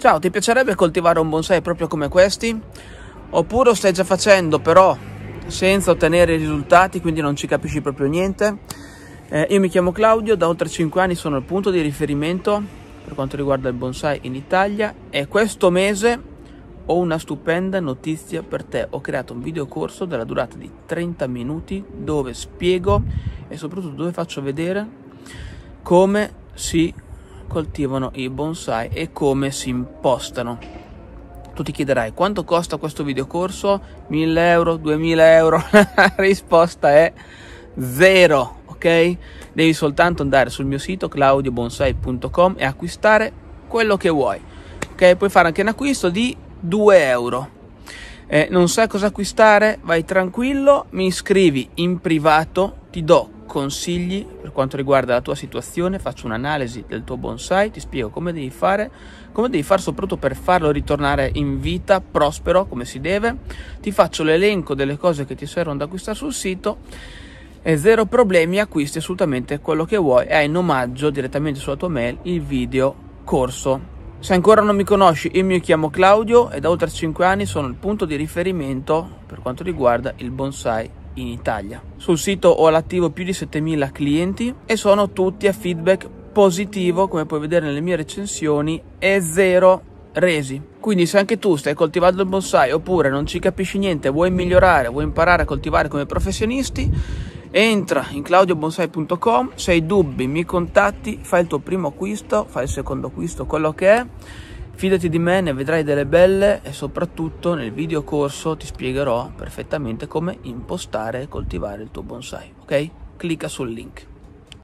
Ciao, ti piacerebbe coltivare un bonsai proprio come questi? Oppure lo stai già facendo però senza ottenere risultati, quindi non ci capisci proprio niente? Eh, io mi chiamo Claudio, da oltre 5 anni sono il punto di riferimento per quanto riguarda il bonsai in Italia e questo mese ho una stupenda notizia per te. Ho creato un video corso della durata di 30 minuti dove spiego e soprattutto dove faccio vedere come si coltivano i bonsai e come si impostano. Tu ti chiederai quanto costa questo videocorso? 1000 euro, 2000 euro? La risposta è zero, ok? Devi soltanto andare sul mio sito claudiobonsai.com e acquistare quello che vuoi. Ok, puoi fare anche un acquisto di 2 euro. Eh, non sai cosa acquistare? Vai tranquillo, mi iscrivi in privato, ti do consigli per quanto riguarda la tua situazione, faccio un'analisi del tuo bonsai, ti spiego come devi fare, come devi fare soprattutto per farlo ritornare in vita, prospero come si deve, ti faccio l'elenco delle cose che ti servono da acquistare sul sito e zero problemi, acquisti assolutamente quello che vuoi e hai in omaggio direttamente sulla tua mail il video corso. Se ancora non mi conosci, io mi chiamo Claudio e da oltre 5 anni sono il punto di riferimento per quanto riguarda il bonsai in Italia. Sul sito ho all'attivo più di 7000 clienti e sono tutti a feedback positivo, come puoi vedere nelle mie recensioni, e zero resi. Quindi se anche tu stai coltivando il bonsai oppure non ci capisci niente, vuoi migliorare, vuoi imparare a coltivare come professionisti, entra in claudiobonsai.com, se hai dubbi mi contatti, fai il tuo primo acquisto, fai il secondo acquisto, quello che è Fidati di me, ne vedrai delle belle e soprattutto nel video corso ti spiegherò perfettamente come impostare e coltivare il tuo bonsai, ok? Clicca sul link.